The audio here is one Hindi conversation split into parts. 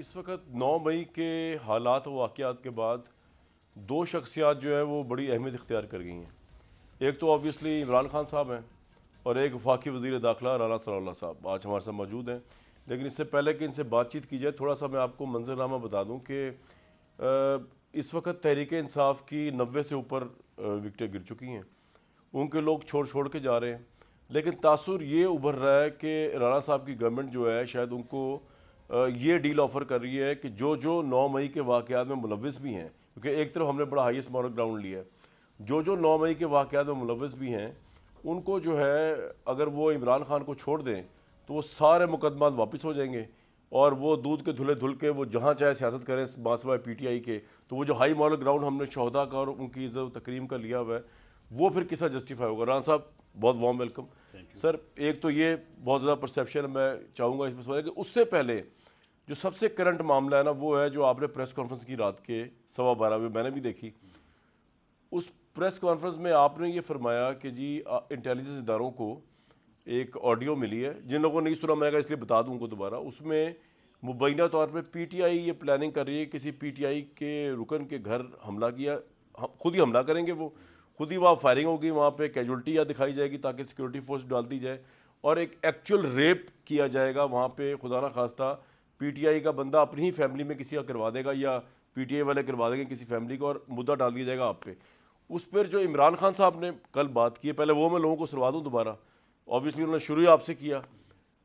इस वक्त नौ मई के हालात व वाक़ात के बाद दो शख्सियात जो हैं वो बड़ी अहमियत इख्तियार कर गई हैं एक तो ऑबियसली इमरान खान साहब हैं और एक वफाकी वजीर दाखिला राना सल्ला साहब आज हमारे साथ मौजूद हैं लेकिन इससे पहले कि इनसे बातचीत की जाए थोड़ा सा मैं आपको मंजरनामा बता दूँ कि इस वक्त तहरीक इंसाफ की नबे से ऊपर विकटें गिर चुकी हैं उनके लोग छोड़ छोड़ के जा रहे हैं लेकिन तासुर ये उभर रहा है कि राना साहब की गवर्नमेंट जो है शायद उनको ये डील ऑफर कर रही है कि जो जो नौ मई के वाकयात में मुलविस भी हैं क्योंकि एक तरफ हमने बड़ा हाइस्ट मॉडल ग्राउंड लिया है जो जो नौ मई के वाकयात में मुलविस भी हैं उनको जो है अगर वो इमरान खान को छोड़ दें तो वो सारे मुकदमा वापस हो जाएंगे और वो दूध के धुले धुल के वो जहाँ चाहे सियासत करें बासवाए पी टी आई के तो वो जो हाई मॉरल ग्राउंड हमने शहदा का और उनकी इज्जत तकरीम का लिया हुआ है वो फिर किस तरह जस्टिफाई होगा रान साहब बहुत वार्म वेलकम सर एक तो ये बहुत ज़्यादा परसेप्शन मैं चाहूँगा इस समझ कि उससे पहले जो सबसे करंट मामला है ना वो है जो आपने प्रेस कॉन्फ्रेंस की रात के सवा बारह बजे मैंने भी देखी उस प्रेस कॉन्फ्रेंस में आपने ये फरमाया कि जी इंटेलिजेंस इदारों को एक ऑडियो मिली है जिन लोगों ने नहीं सुना मैंने इसलिए बता दूँ उनको दोबारा उसमें मुबैना तौर पर पी टी आई ये प्लानिंग कर रही है किसी पी टी आई के रुकन के घर हमला किया खुद ही हमला करेंगे वो खुद ही वहाँ फायरिंग होगी वहाँ पे कैजुअल्टी या दिखाई जाएगी ताकि सिक्योरिटी फोर्स डाल दी जाए और एक एक्चुअल रेप किया जाएगा वहाँ पे खुदा ना खास्ता पीटीआई का बंदा अपनी ही फैमिली में किसी का करवा देगा या पीटीआई वाले करवा देंगे किसी फैमिली का और मुद्दा डाल दिया जाएगा आप पे उस पर जो इमरान खान साहब ने कल बात की है पहले वो मैं लोगों को सुनवा दूँ दोबारा ऑब्वियसली उन्होंने शुरू ही आपसे किया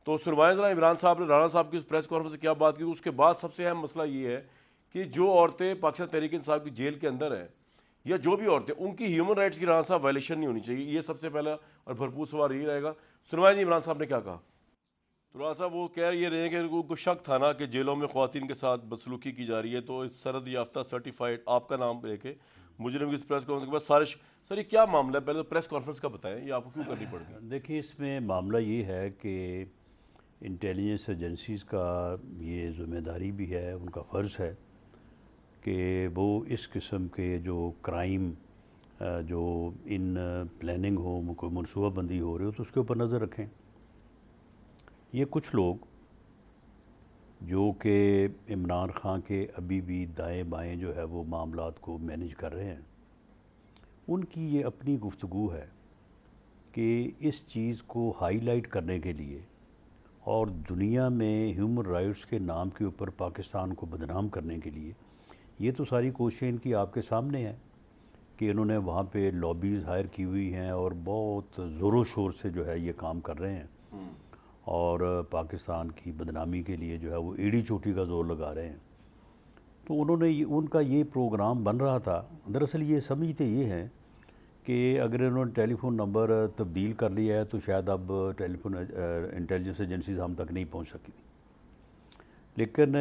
तो सुनवाए ज़रा इमरान साहब ने राणा साहब की उस प्रेस कॉन्फ्रेंस से क्या बात की उसके बाद सबसे अहम मसला ये है कि जो औरतें पाकिस्तान तहरीक साहब की जेल के अंदर हैं या जो भी औरतें उनकी ह्यूमन राइट्स की राना साहब वायलेशन नहीं होनी चाहिए ये सबसे पहला और भरपूर सवाल यही रहेगा सुनवाया जी इमरान साहब ने क्या कहा तो साहब वो कह ये रहे कि उनको शक था ना कि जेलों में खुवान के साथ बसलूकी की जा रही है तो इस सरद याफ्ता सर्टिफाइड आपका नाम लेके मुजरिम की प्रेस कॉन्फ्रेंस के बाद सारे सर ये क्या मामला है पहले तो प्रेस कॉन्फ्रेंस का बताएं ये आपको क्यों करनी पड़ेगी देखिए इसमें मामला ये है कि इंटेलिजेंस एजेंसीज़ का ये जिम्मेदारी भी है उनका फ़र्ज़ है कि वो इस किस्म के जो क्राइम जो इन प्लानिंग हो कोई मनसूबाबंदी हो रही हो तो उसके ऊपर नज़र रखें ये कुछ लोग जो कि इमरान खान के अभी भी दाएं बाएं जो है वो मामला को मैनेज कर रहे हैं उनकी ये अपनी गुफ्तु है कि इस चीज़ को हाईलाइट करने के लिए और दुनिया में ह्यूमन राइट्स के नाम के ऊपर पाकिस्तान को बदनाम करने के लिए ये तो सारी कोशिशें इनकी आपके सामने हैं कि इन्होंने वहाँ पे लॉबीज़ हायर की हुई हैं और बहुत ज़ोरों शोर से जो है ये काम कर रहे हैं और पाकिस्तान की बदनामी के लिए जो है वो एड़ी चोटी का ज़ोर लगा रहे हैं तो उन्होंने उनका ये प्रोग्राम बन रहा था दरअसल ये समझते ये हैं कि अगर इन्होंने टेलीफोन नंबर तब्दील कर लिया है तो शायद अब टेलीफोन इंटेलिजेंस एजेंसीज हम तक नहीं पहुँच सकी लेकिन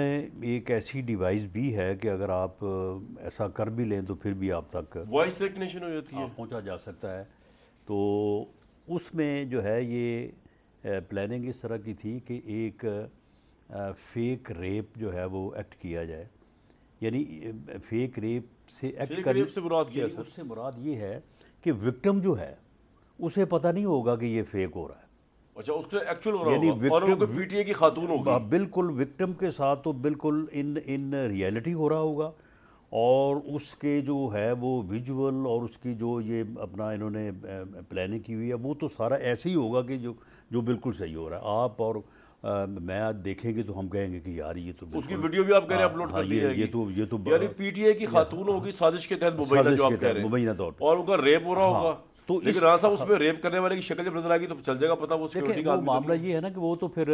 एक ऐसी डिवाइस भी है कि अगर आप ऐसा कर भी लें तो फिर भी आप तक वॉइस रिकग्निशन हो जाती है हाँ, पहुंचा जा सकता है तो उसमें जो है ये प्लानिंग इस तरह की थी कि एक फेक रेप जो है वो एक्ट किया जाए यानी फेक रेप से एक्ट कर रेप से मुराद किया उससे मुराद ये है कि विक्टिम जो है उसे पता नहीं होगा कि ये फेक हो रहा है अच्छा उससे एक्चुअल हो रहा और पीटीए की खातून होगी हाँ, बिल्कुल विक्टिम के साथ तो बिल्कुल इन इन रियलिटी हो रहा होगा और उसके जो है वो विजुअल और उसकी जो ये अपना इन्होंने प्लानिंग की हुई है वो तो सारा ऐसे ही होगा कि जो जो बिल्कुल सही हो रहा है आप और आ, मैं आज देखेंगे तो हम कहेंगे कि यार ये तो उसकी वीडियो भी आप कह रहे हैं अपलोड हाँ, हाँ, कर दी जाएगी ये तो ये तो यानी पीटीए की खातून होगी साजिश के तहत जो आप कह रहे हैं मुबैना तौर पर और उनका रेप हो रहा होगा तो लेकिन राणा साहब हाँ। उसमें रेप करने वाले की शक्ल जब नजर आएगी तो चल जाएगा पता वो सिक्योरिटी का तो मामला ये है ना कि वो तो फिर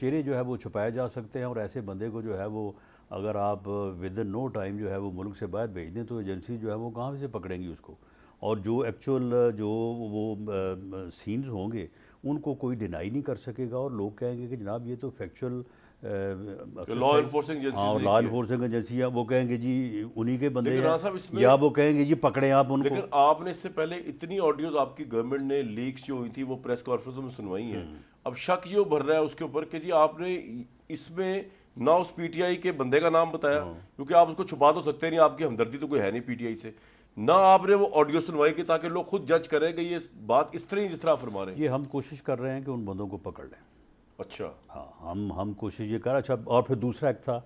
चेहरे जो है वो छुपाए जा सकते हैं और ऐसे बंदे को जो है वो अगर आप विद इन नो टाइम जो है वो मुल्क से बाहर भेज दें तो एजेंसी जो है वो कहाँ से पकड़ेंगी उसको और जो एक्चुअल जो वो सीन्स होंगे उनको कोई डिनाई नहीं कर सकेगा और लोग कहेंगे कि जनाब ये तो factual law enforcing agency law enforcing agency वो कहेंगे जी उन्हीं के बंदे हैं या वो कहेंगे जी पकड़े आप उनको लेकिन आपने इससे पहले इतनी ऑडियोज आपकी गवर्नमेंट ने लीक्स जो हुई थी वो प्रेस कॉन्फ्रेंस में सुनवाई हम्म। अब शक ये भर रहा है उसके ऊपर कि जी आपने इसमें ना उस पीटीआई के बंदे का नाम बताया हाँ। क्योंकि आप उसको छुपा तो सकते नहीं आपकी हमदर्दी तो कोई है नहीं पीटीआई से ना आपने वो ऑडियो सुनवाई की ताकि लोग खुद जज करें कि ये बात इस तरह जिस तरह फरमा रहे हैं ये हम कोशिश कर रहे हैं कि उन बंदों को पकड़ लें अच्छा हाँ हम हम कोशिश ये कर अच्छा और फिर दूसरा एक्ट था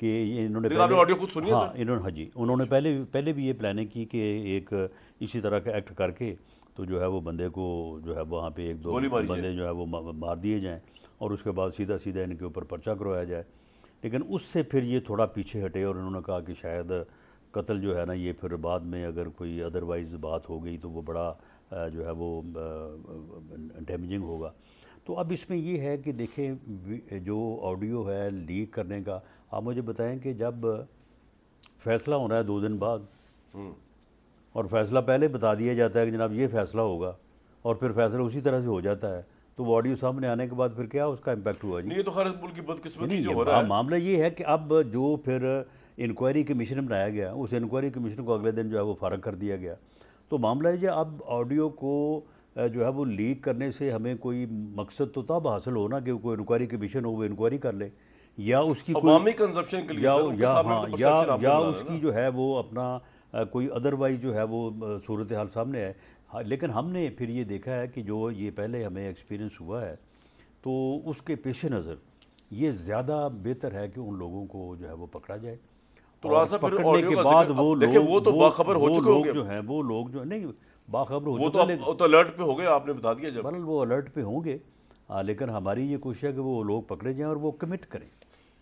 कि इन्होंने ऑडियो खुद सुनी हाँ इन्होंने हाँ जी उन्होंने अच्छा। पहले पहले भी ये प्लानिंग की कि एक इसी तरह का एक्ट करके तो जो है वो बंदे को जो है वहाँ पे एक दो बंदे जो है वो मार दिए जाएँ और उसके बाद सीधा सीधा इनके ऊपर पर्चा करवाया जाए लेकिन उससे फिर ये थोड़ा पीछे हटे और उन्होंने कहा कि शायद कत्ल जो है ना ये फिर बाद में अगर कोई अदरवाइज़ बात हो गई तो वो बड़ा जो है वो डैमेजिंग होगा तो अब इसमें ये है कि देखें जो ऑडियो है लीक करने का आप मुझे बताएं कि जब फैसला होना है दो दिन बाद हम्म। और फैसला पहले बता दिया जाता है कि जनाब ये फैसला होगा और फिर फैसला उसी तरह से हो जाता है तो वो ऑडियो सामने आने के बाद फिर क्या उसका इम्पैक्ट हुआ जी ये तो खैर मुल्क की बदकिस्मती जो हो रहा है मामला ये है कि अब जो फिर इंक्वायरी कमीशन बनाया गया उस इंक्वायरी कमीशन को अगले दिन जो है वो फारग कर दिया गया तो मामला ये अब ऑडियो को जो है वो लीक करने से हमें कोई मकसद तो तब हासिल होना कि कोई इंक्वायरी कमीशन हो वो इंक्वायरी कर ले या उसकी कोई के लिए या या हाँ या या उसकी जो है वो अपना कोई अदरवाइज जो है वो सूरत हाल सामने है हाँ, लेकिन हमने फिर ये देखा है कि जो ये पहले हमें एक्सपीरियंस हुआ है तो उसके पेश नज़र ये ज़्यादा बेहतर है कि उन लोगों को जो है वो पकड़ा जाए तो और पकड़ने के बाद वो लोग वो, तो वो, वो, वो लोग जो हैं वो लोग जो नहीं बाखबर हो वो तो, आप, तो अलर्ट पे हो गए आपने बता दिया जब बहरल वो अलर्ट पे होंगे लेकिन हमारी ये कोशिश है कि वो लोग पकड़े जाएं और वो कमिट करें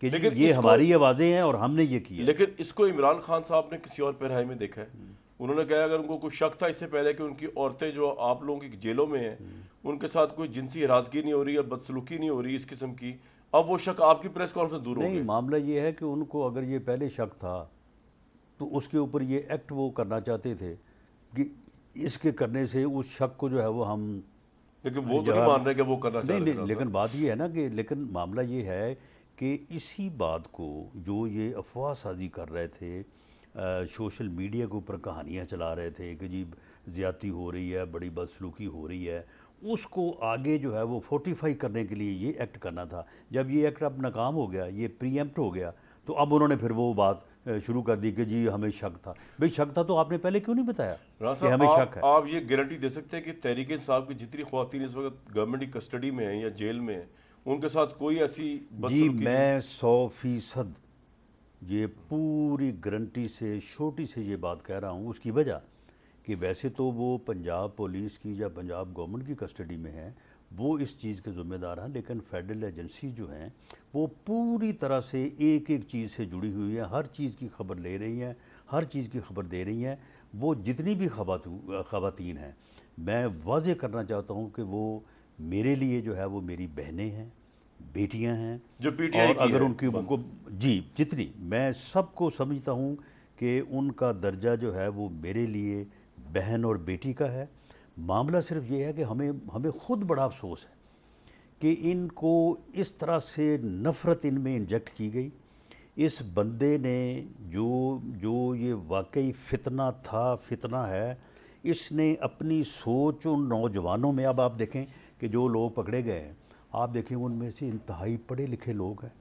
कि लेकिन ये हमारी आवाज़ें हैं और हमने ये किया लेकिन इसको इमरान खान साहब ने किसी और पैराई में देखा है हम्म। उन्होंने कहा अगर उनको कोई शक था इससे पहले कि उनकी औरतें जो आप लोगों की जेलों में हैं हम्म। उनके साथ कोई जिनसी हराजगी नहीं हो रही या बदसलूकी नहीं हो रही इस किस्म की अब वो शक आपकी प्रेस कॉन्फ्रेंस दूर नहीं मामला ये है कि उनको अगर ये पहले शक था तो उसके ऊपर ये एक्ट वो करना चाहते थे कि इसके करने से उस शक को जो है वो हम लेकिन वो तो नहीं मान रहे कि वो करना नहीं, नहीं लेकिन बात ये है ना कि लेकिन मामला ये है कि इसी बात को जो ये अफवाह साजी कर रहे थे आ, सोशल मीडिया के ऊपर कहानियाँ चला रहे थे कि जी ज़्यादती हो रही है बड़ी बदसलूकी हो रही है उसको आगे जो है वो फोर्टिफाई करने के लिए ये एक्ट करना था जब ये एक्ट अब नाकाम हो गया ये प्रीएम्प्ट हो गया तो अब उन्होंने फिर वो बात शुरू कर दी कि जी हमें शक था भाई शक था तो आपने पहले क्यों नहीं बताया कि हमें आप, शक है आप ये गारंटी दे सकते हैं कि तहरीक साहब की जितनी खुवान इस वक्त गवर्नमेंट की कस्टडी में है या जेल में है उनके साथ कोई ऐसी जी मैं सौ फीसद ये पूरी गारंटी से छोटी से ये बात कह रहा हूँ उसकी वजह कि वैसे तो वो पंजाब पुलिस की या पंजाब गवर्नमेंट की कस्टडी में है वो इस चीज़ के ज़िम्मेदार हैं लेकिन फेडरल एजेंसी जो हैं वो पूरी तरह से एक एक चीज़ से जुड़ी हुई है हर चीज़ की खबर ले रही हैं हर चीज़ की खबर दे रही हैं वो जितनी भी खातन हैं मैं वाज करना चाहता हूँ कि वो मेरे लिए जो है वो मेरी बहनें हैं बेटियाँ हैं जो पीटीआई और अगर उनकी उनको जी जितनी मैं सबको समझता हूँ कि उनका दर्जा जो है वो मेरे लिए बहन और बेटी का है मामला सिर्फ ये है कि हमें हमें खुद बड़ा अफसोस है कि इनको इस तरह से नफ़रत इनमें इंजेक्ट की गई इस बंदे ने जो जो ये वाकई फितना था फितना है इसने अपनी सोच उन नौजवानों में अब आप देखें कि जो लोग पकड़े गए हैं आप देखें उनमें से इंतहाई पढ़े लिखे लोग हैं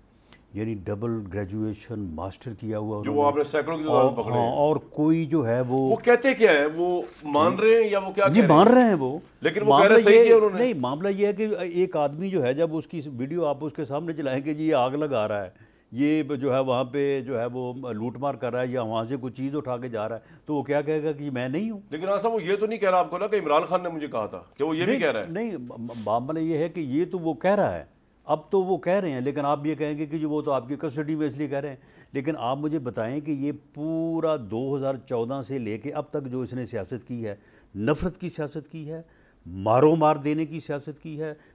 यानी डबल ग्रेजुएशन मास्टर किया हुआ जो आपने सैकड़ों की और, पकड़े हाँ, और कोई जो है वो वो कहते क्या है वो मान रहे हैं या वो क्या जी मान रहे हैं वो लेकिन वो कह रहे सही किया उन्होंने नहीं मामला ये है कि एक आदमी जो है जब उसकी वीडियो आप उसके सामने चलाएंगे जी ये आग लगा रहा है ये जो है वहाँ पे जो है वो लूटमार कर रहा है या वहाँ से कोई चीज़ उठा के जा रहा है तो वो क्या कहेगा कि मैं नहीं हूँ लेकिन आसा वो ये तो नहीं कह रहा आपको ना कि इमरान खान ने मुझे कहा था कि वो ये भी कह रहा है नहीं मामला ये है कि ये तो वो कह रहा है अब तो वो कह रहे हैं लेकिन आप ये कहेंगे कि जी वो तो आपकी कस्टडी में इसलिए कह रहे हैं लेकिन आप मुझे बताएं कि ये पूरा 2014 से लेके अब तक जो इसने सियासत की है नफ़रत की सियासत की है मारो मार देने की सियासत की है